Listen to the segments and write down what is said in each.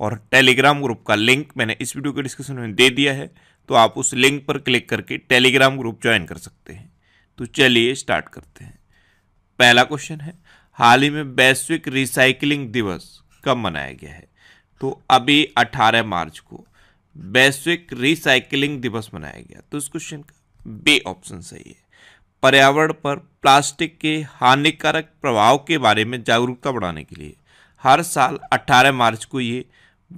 और Telegram group का link मैंने इस वीडियो के डिस्क्रिप्शन में दे दिया है तो आप उस लिंक पर क्लिक करके टेलीग्राम ग्रुप ज्वाइन कर सकते हैं तो चलिए स्टार्ट करते हैं पहला क्वेश्चन है हाल ही में वैश्विक रिसाइकलिंग दिवस कब मनाया गया है तो अभी 18 मार्च को वैश्विक रिसाइकलिंग दिवस मनाया गया तो इस क्वेश्चन का बे ऑप्शन सही है पर्यावरण पर प्लास्टिक के हानिकारक प्रभाव के बारे में जागरूकता बढ़ाने के लिए हर साल 18 मार्च को ये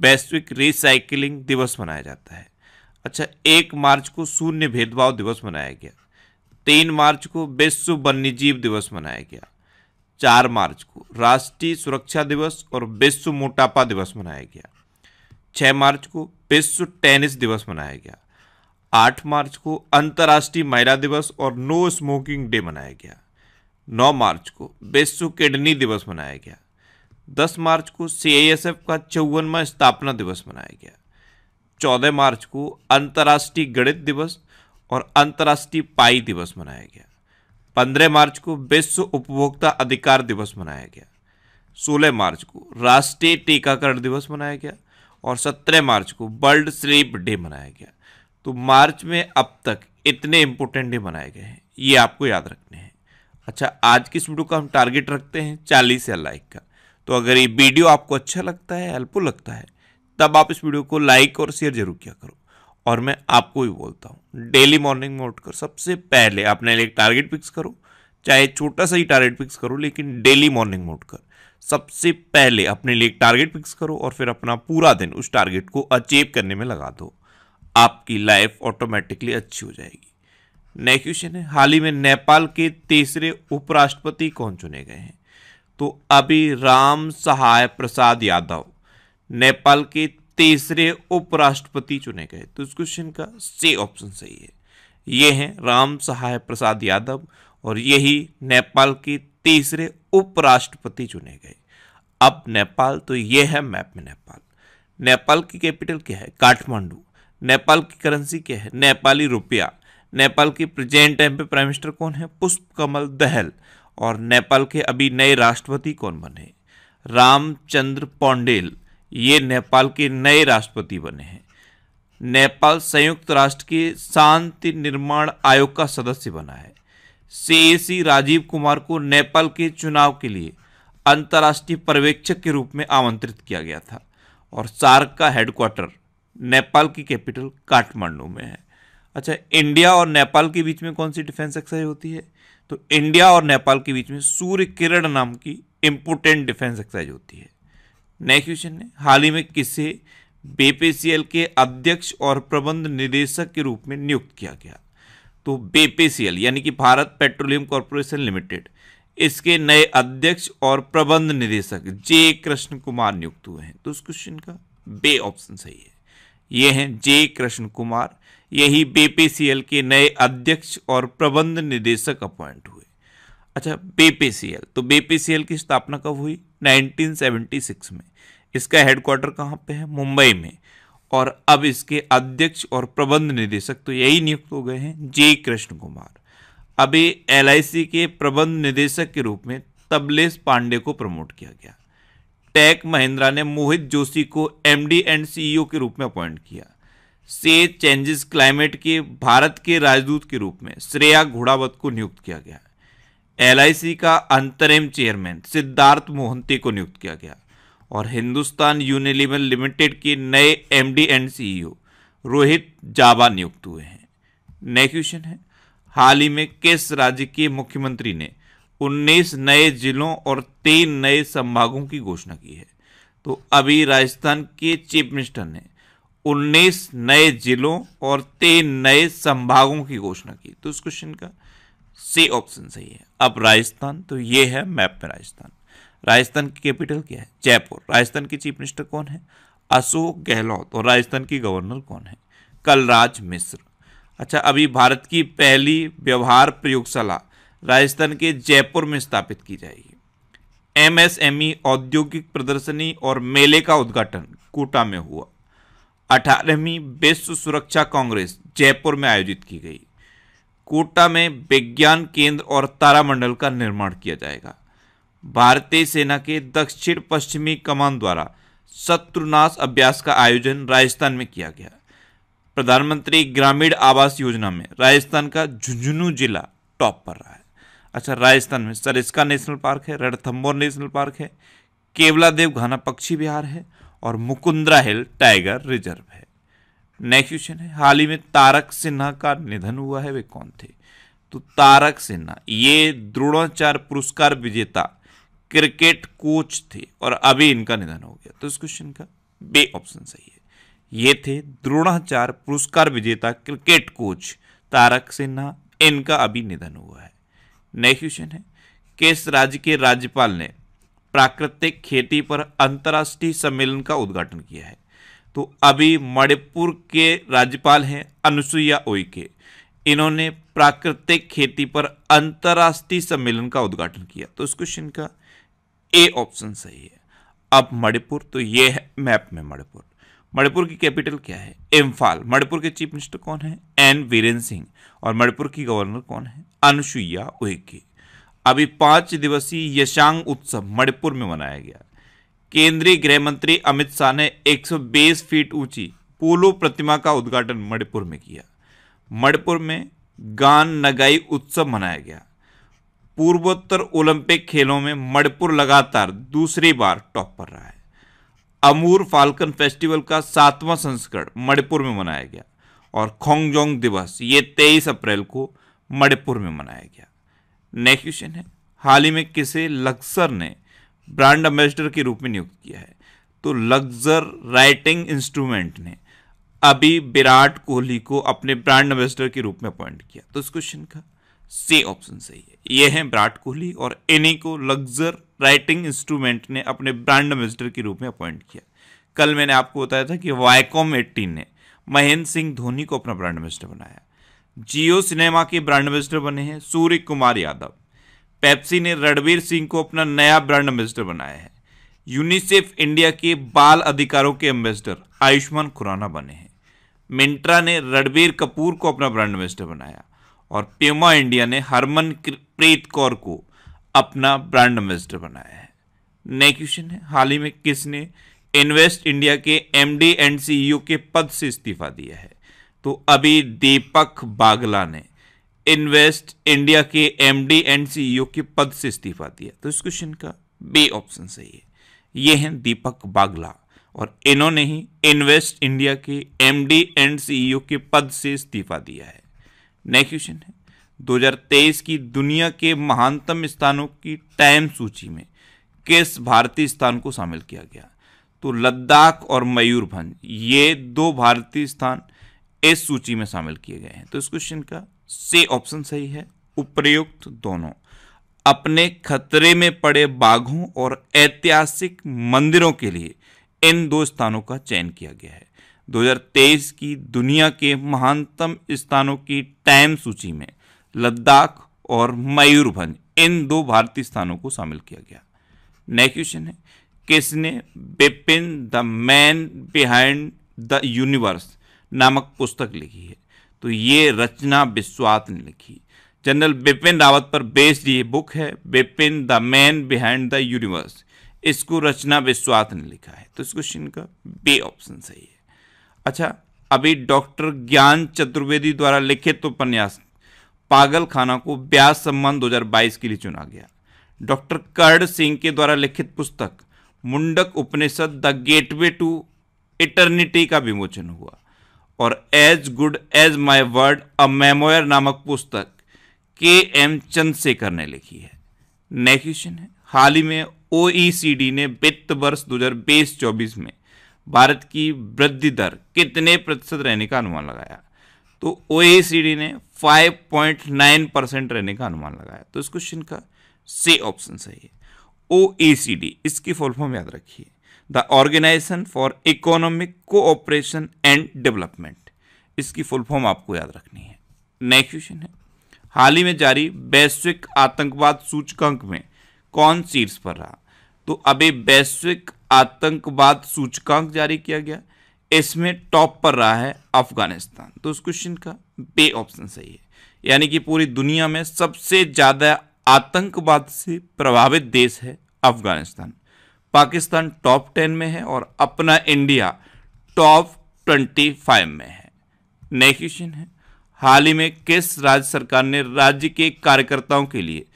वैश्विक रिसाइकिलिंग दिवस मनाया जाता है अच्छा एक मार्च को शून्य भेदभाव दिवस मनाया गया तीन मार्च को विश्व वन्यजीव दिवस मनाया गया चार मार्च को राष्ट्रीय सुरक्षा दिवस और विश्व मोटापा दिवस मनाया गया छः मार्च को विश्व टेनिस दिवस मनाया गया आठ मार्च को अंतर्राष्ट्रीय महिला दिवस और नो स्मोकिंग डे मनाया गया नौ मार्च को विश्व किडनी दिवस मनाया गया 10 मार्च को सीआईएसएफ का चौवनवा स्थापना दिवस मनाया गया 14 मार्च को अंतर्राष्ट्रीय गणित दिवस और अंतर्राष्ट्रीय पाई दिवस मनाया गया 15 मार्च को विश्व उपभोक्ता अधिकार दिवस मनाया गया 16 मार्च को राष्ट्रीय टीकाकरण दिवस मनाया गया और 17 मार्च को वर्ल्ड स्लीप डे मनाया गया तो मार्च में अब तक इतने इंपोर्टेंट डे मनाए गए हैं ये आपको याद रखने हैं अच्छा आज की इस वीडियो का हम टारगेट रखते हैं चालीस या लाइक का तो अगर ये वीडियो आपको अच्छा लगता है हेल्पफुल लगता है तब आप इस वीडियो को लाइक और शेयर जरूर किया करो और मैं आपको भी बोलता हूँ डेली मॉर्निंग में उठकर सबसे पहले अपने लिए एक टारगेट फिक्स करो चाहे छोटा सा ही टारगेट फिक्स करो लेकिन डेली मॉर्निंग में उठकर सबसे पहले अपने लिए एक टारगेट फिक्स करो और फिर अपना पूरा दिन उस टारगेट को अचीव करने में लगा दो आपकी लाइफ ऑटोमेटिकली अच्छी हो जाएगी नेक्स्ट क्वेश्चन है हाल ही में नेपाल के तीसरे उपराष्ट्रपति कौन चुने गए हैं तो अभी राम सहाय प्रसाद यादव नेपाल के तीसरे उपराष्ट्रपति चुने गए तो इस क्वेश्चन का सी ऑप्शन सही है ये हैं राम सहाय प्रसाद यादव और यही नेपाल के तीसरे उपराष्ट्रपति चुने गए अब नेपाल तो ये है मैप में नेपाल नेपाल की कैपिटल क्या है काठमांडू नेपाल की करेंसी क्या है नेपाली रुपया नेपाल की प्रेजेंट टाइम पे प्राइम मिनिस्टर कौन है पुष्प कमल दहल और नेपाल के अभी नए राष्ट्रपति कौन बने रामचंद्र पौंडेल ये नेपाल के नए राष्ट्रपति बने हैं नेपाल संयुक्त राष्ट्र के शांति निर्माण आयोग का सदस्य बना है सी राजीव कुमार को नेपाल के चुनाव के लिए अंतर्राष्ट्रीय पर्यवेक्षक के रूप में आमंत्रित किया गया था और सार्क का हेडक्वार्टर नेपाल की कैपिटल काठमांडू में है अच्छा इंडिया और नेपाल के बीच में कौन सी डिफेंस एक्सरसाइज होती है तो इंडिया और नेपाल के बीच में सूर्य किरण नाम की इंपोर्टेंट डिफेंस एक्सरसाइज होती है नेक्स्ट क्वेश्चन है हाल ही में किसे बेपीसीएल के अध्यक्ष और प्रबंध निदेशक के रूप में नियुक्त किया गया तो बेपीसीएल यानी कि भारत पेट्रोलियम कॉरपोरेशन लिमिटेड इसके नए अध्यक्ष और प्रबंध निदेशक जे कृष्ण कुमार नियुक्त हुए हैं तो उस क्वेश्चन का बे ऑप्शन सही है ये हैं जे कृष्ण कुमार यही बीपीसीएल के नए अध्यक्ष और प्रबंध निदेशक अपॉइंट हुए अच्छा बीपीसीएल तो बीपीसीएल की स्थापना कब हुई 1976 में इसका हेडक्वार्टर कहाँ पे है मुंबई में और अब इसके अध्यक्ष और प्रबंध निदेशक तो यही नियुक्त हो गए हैं जे कृष्ण कुमार अभी एल के प्रबंध निदेशक के रूप में तबलेश पांडे को प्रमोट किया गया टैक महिंद्रा ने मोहित जोशी को एमडी एंड सीईओ के रूप में अपॉइंट किया से चेंजेस क्लाइमेट के भारत के राजदूत के रूप में श्रेया घोड़ावत को नियुक्त किया गया एल का अंतरिम चेयरमैन सिद्धार्थ मोहंती को नियुक्त किया गया और हिंदुस्तान यूनिलिवर लिमिटेड के नए एमडी एंड सीईओ रोहित जाबा नियुक्त हुए हैं नए क्वेश्चन है हाल ही में किस राज्य के मुख्यमंत्री ने 19 नए जिलों और तीन नए संभागों की घोषणा की है तो अभी राजस्थान के चीफ मिनिस्टर ने उन्नीस नए जिलों और तीन नए संभागों की घोषणा की तो इस क्वेश्चन का सी ऑप्शन सही है अब राजस्थान तो ये है मैप में राजस्थान राजस्थान की कैपिटल क्या है जयपुर राजस्थान की चीफ मिनिस्टर कौन है अशोक गहलोत और राजस्थान की गवर्नर कौन है कलराज मिश्र अच्छा अभी भारत की पहली व्यवहार प्रयोगशाला राजस्थान के जयपुर में स्थापित की जाएगी एमएसएमई e औद्योगिक प्रदर्शनी और मेले का उद्घाटन कोटा में हुआ अठारहवीं विश्व सुरक्षा कांग्रेस जयपुर में आयोजित की गई कोटा में विज्ञान केंद्र और तारामंडल का निर्माण किया जाएगा भारतीय सेना के दक्षिण पश्चिमी कमान द्वारा शत्रुनाश अभ्यास का आयोजन राजस्थान में किया गया प्रधानमंत्री ग्रामीण आवास योजना में राजस्थान का झुंझुनू जिला टॉप पर रहा है अच्छा राजस्थान में सरिस्का नेशनल पार्क है रणथम्बोर नेशनल पार्क है केवलादेव घाना पक्षी विहार है और मुकुंद्रा हिल टाइगर रिजर्व है नेक्स्ट क्वेश्चन है हाल ही में तारक सिन्हा का निधन हुआ है वे कौन थे तो तारक सिन्हा ये द्रोणाचार्य पुरस्कार विजेता क्रिकेट कोच थे और अभी इनका निधन हो गया तो इस क्वेश्चन का बे ऑप्शन सही है ये थे द्रोणाचार पुरस्कार विजेता क्रिकेट कोच तारक सिन्हा इनका अभी निधन हुआ है नेक्स्ट क्वेश्चन है किस राज्य के राज्यपाल ने प्राकृतिक खेती पर अंतर्राष्ट्रीय सम्मेलन का उद्घाटन किया है तो अभी मणिपुर के राज्यपाल हैं अनुसुईया उइके इन्होंने प्राकृतिक खेती पर अंतर्राष्ट्रीय सम्मेलन का उद्घाटन किया तो इस क्वेश्चन का ए ऑप्शन सही है अब मणिपुर तो ये है मैप में मणिपुर मणिपुर की कैपिटल क्या है इम्फाल मणिपुर के चीफ मिनिस्टर कौन है एन वीरेन सिंह और मणिपुर की गवर्नर कौन है अनुसुईया उइके अभी पाँच दिवसीय यशांग उत्सव मणिपुर में मनाया गया केंद्रीय गृह मंत्री अमित शाह ने 120 फीट ऊंची पोलो प्रतिमा का उद्घाटन मणिपुर में किया मणिपुर में गान नगाई उत्सव मनाया गया पूर्वोत्तर ओलंपिक खेलों में मणिपुर लगातार दूसरी बार टॉप पर रहा है अमूर फाल्कन फेस्टिवल का सातवां संस्करण मणिपुर में मनाया गया और खोंगजोंग दिवस ये 23 अप्रैल को मणिपुर में मनाया गया नेक्स्ट क्वेश्चन है हाल ही में किसे लक्सर ने ब्रांड एम्बेसडर के रूप में नियुक्त किया है तो लग्जर राइटिंग इंस्ट्रूमेंट ने अभी विराट कोहली को अपने ब्रांड एम्बेसडर के रूप में अपॉइंट किया तो इस क्वेश्चन का सी ऑप्शन सही है ये है विराट कोहली और इन्हीं को लग्जर राइटिंग इंस्ट्रूमेंट ने अपने ब्रांड एम्बेसडर के रूप में अपॉइंट किया कल मैंने आपको बताया था कि वाईकॉम एट्टीन ने महेंद्र सिंह धोनी को अपना ब्रांड एम्बेसडर बनाया जियो सिनेमा के ब्रांड एम्बेसडर बने हैं सूर्य कुमार यादव पेप्सी ने रणवीर सिंह को अपना नया ब्रांड एम्बेसडर बनाया है यूनिसेफ इंडिया के बाल अधिकारों के एम्बेसडर आयुष्मान खुराना बने हैं मिंट्रा ने रणबीर कपूर को अपना ब्रांड एम्बेसडर बनाया और प्यूमा इंडिया ने हरमन प्रीत कौर को अपना ब्रांड एम्बेसडर बनाया है नए क्वेश्चन है हाल ही में किसने इन्वेस्ट इंडिया के एमडी एंड सीईओ के पद से इस्तीफा दिया है तो अभी दीपक बागला ने इन्वेस्ट इंडिया के एमडी एंड सीईओ के पद से इस्तीफा दिया तो इस क्वेश्चन का बी ऑप्शन सही है ये हैं दीपक बागला और इन्होंने ही इन्वेस्ट इंडिया के एमडी एंड सीईओ के पद से इस्तीफा दिया है नेक्स्ट क्वेश्चन है 2023 की दुनिया के महानतम स्थानों की टाइम सूची में किस भारतीय स्थान को शामिल किया गया तो लद्दाख और मयूरभंज ये दो भारतीय स्थान इस सूची में शामिल किए गए हैं तो इस क्वेश्चन का से ऑप्शन सही है उपयुक्त दोनों अपने खतरे में पड़े बाघों और ऐतिहासिक मंदिरों के लिए इन दो स्थानों का चयन किया गया है 2023 की दुनिया के महानतम स्थानों की टाइम सूची में लद्दाख और मयूरभंज इन दो भारतीय स्थानों को शामिल किया गया नेक्स्ट क्वेश्चन है किसने Bipin the man behind the universe नामक पुस्तक लिखी है तो ये रचना विश्वात ने लिखी जनरल बिपिन रावत पर बेस्ड ये बुक है Bipin the man behind the universe इसको रचना विश्वात ने लिखा है तो इस क्वेश्चन का बी ऑप्शन सही है अच्छा अभी डॉक्टर ज्ञान चतुर्वेदी द्वारा लिखित उपन्यास पागल खाना को ब्यास सम्मान 2022 के लिए चुना गया डॉक्टर कर्ण सिंह के द्वारा लिखित पुस्तक Mundaka Upanishad the gateway to eternity का विमोचन हुआ और as good as my word a memoir नामक पुस्तक के एम चंद्रशेखर ने लिखी है नेक्स्ट क्वेश्चन है हाल ही में ओ e ने वित्त वर्ष दो हजार बीस चौबीस में भारत की वृद्धि दर कितने प्रतिशत रहने का अनुमान लगाया तो ओ e ने 5.9 परसेंट रहने का अनुमान लगाया तो इस क्वेश्चन का से ऑप्शन सही है ओ e इसकी फुल फॉर्म याद रखिए the organisation for economic cooperation and development इसकी फुल फॉर्म आपको याद रखनी है नेक्स्ट क्वेश्चन है हाल ही में जारी वैश्विक आतंकवाद सूचकांक में कौन शीर्ष पर रहा तो अभी वैश्विक आतंकवाद सूचकांक जारी किया गया इसमें टॉप पर रहा है अफगानिस्तान तो उस क्वेश्चन का बे ऑप्शन सही है यानी कि पूरी दुनिया में सबसे ज़्यादा आतंकवाद से प्रभावित देश है अफगानिस्तान पाकिस्तान टॉप टेन में है और अपना इंडिया टॉप ट्वेंटी फाइव में है नेक्स्ट क्वेश्चन है हाल ही में किस राज्य सरकार ने राज्य के कार्यकर्ताओं के लिए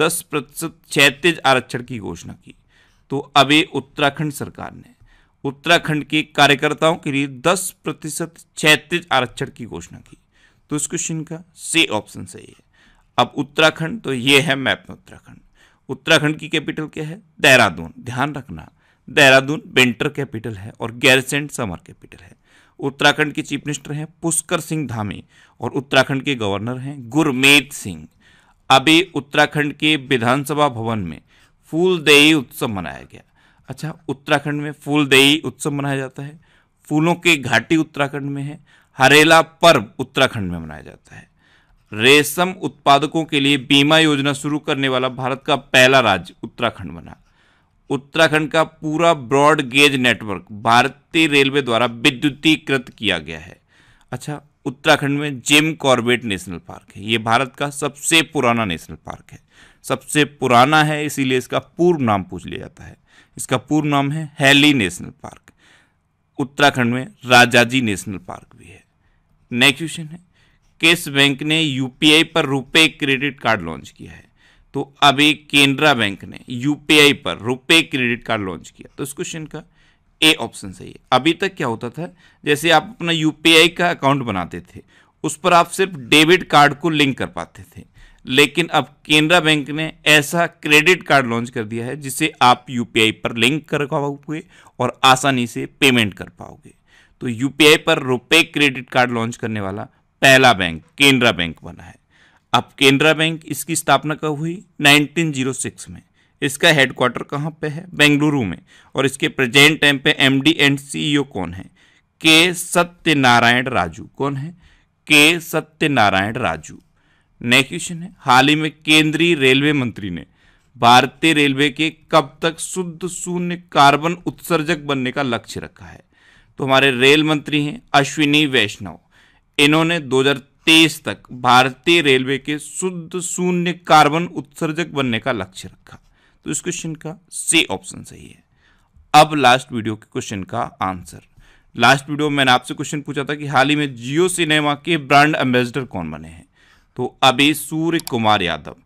दस प्रतिशत क्षैतिज आरक्षण की घोषणा की तो अभी उत्तराखंड सरकार ने उत्तराखंड के कार्यकर्ताओं के लिए दस प्रतिशत क्षैतिज आरक्षण की घोषणा की तो इस क्वेश्चन का सी ऑप्शन सही है अब उत्तराखंड तो ये है मैप में उत्तराखंड उत्तराखंड की कैपिटल क्या है देहरादून ध्यान रखना देहरादून बेंटर कैपिटल है और गैरसेंट समर कैपिटल है उत्तराखंड के चीफ मिनिस्टर हैं पुष्कर सिंह धामी और उत्तराखंड के गवर्नर हैं गुरमेत सिंह अभी उत्तराखंड के विधानसभा भवन में फूलदेही उत्सव मनाया गया अच्छा उत्तराखंड में फूलदेई उत्सव मनाया जाता है फूलों के घाटी उत्तराखंड में है हरेला पर्व उत्तराखंड में मनाया जाता है रेशम उत्पादकों के लिए बीमा योजना शुरू करने वाला भारत का पहला राज्य उत्तराखंड बना उत्तराखंड का पूरा ब्रॉड गेज नेटवर्क भारतीय रेलवे द्वारा विद्युतीकृत किया गया है अच्छा उत्तराखंड में जिम कॉर्बेट नेशनल पार्क है ये भारत का सबसे पुराना नेशनल पार्क है सबसे पुराना है इसीलिए इसका पूर्व नाम पूछ लिया जाता है इसका पूर्व नाम है हैली नेशनल पार्क उत्तराखंड में राजाजी नेशनल पार्क भी है नेक्स्ट क्वेश्चन है किस बैंक ने यूपीआई पर रुपए क्रेडिट कार्ड लॉन्च किया है तो अभी केनरा बैंक ने यूपीआई पर रुपए क्रेडिट कार्ड लॉन्च किया तो इस क्वेश्चन का ए ऑप्शन सही है अभी तक क्या होता था जैसे आप अपना यूपीआई का अकाउंट बनाते थे उस पर आप सिर्फ डेबिट कार्ड को लिंक कर पाते थे लेकिन अब केनरा बैंक ने ऐसा क्रेडिट कार्ड लॉन्च कर दिया है जिसे आप यूपीआई पर लिंक कर पाओगे और आसानी से पेमेंट कर पाओगे तो यूपीआई पर रुपए क्रेडिट कार्ड लॉन्च करने वाला पहला बैंक केनरा बैंक बना है अब केनरा बैंक इसकी स्थापना कब हुई 1906 में इसका हेडक्वार्टर कहाँ पे है बेंगलुरु में और इसके प्रेजेंट टाइम पे एमडी एंड सीईओ कौन है के सत्यनारायण राजू कौन है के सत्यनारायण राजू नेक्स्ट क्वेश्चन है हाल ही में केंद्रीय रेलवे मंत्री ने भारतीय रेलवे के कब तक शुद्ध शून्य कार्बन उत्सर्जक बनने का लक्ष्य रखा है तो हमारे रेल मंत्री हैं अश्विनी वैष्णव इन्होंने 2023 तक भारतीय रेलवे के शुद्ध शून्य कार्बन उत्सर्जक बनने का लक्ष्य रखा तो इस क्वेश्चन का सी ऑप्शन सही है अब लास्ट वीडियो के क्वेश्चन का आंसर लास्ट वीडियो में मैंने आपसे क्वेश्चन पूछा था कि हाल ही में जियो सिनेमा के ब्रांड एम्बेसडर कौन बने हैं तो अभी सूर्य कुमार यादव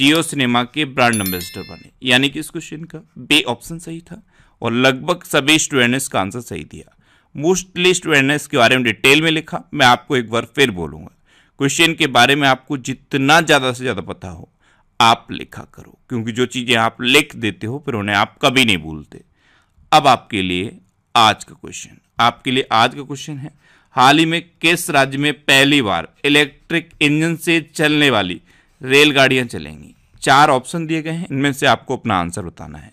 जियो सिनेमा के ब्रांड एम्बेसडर बने यानी कि इस क्वेश्चन का बे ऑप्शन सही था और लगभग सभी स्टूडेंट ने इसका आंसर सही दिया मोस्टली अवेयरनेस के बारे में डिटेल में लिखा मैं आपको एक बार फिर बोलूँगा क्वेश्चन के बारे में आपको जितना ज़्यादा से ज़्यादा पता हो आप लिखा करो क्योंकि जो चीज़ें आप लिख देते हो फिर उन्हें आप कभी नहीं भूलते अब आपके लिए आज का क्वेश्चन आपके लिए आज का क्वेश्चन है हाल ही में किस राज्य में पहली बार इलेक्ट्रिक इंजन से चलने वाली रेलगाड़ियां चलेंगी चार ऑप्शन दिए गए हैं इनमें से आपको अपना आंसर बताना है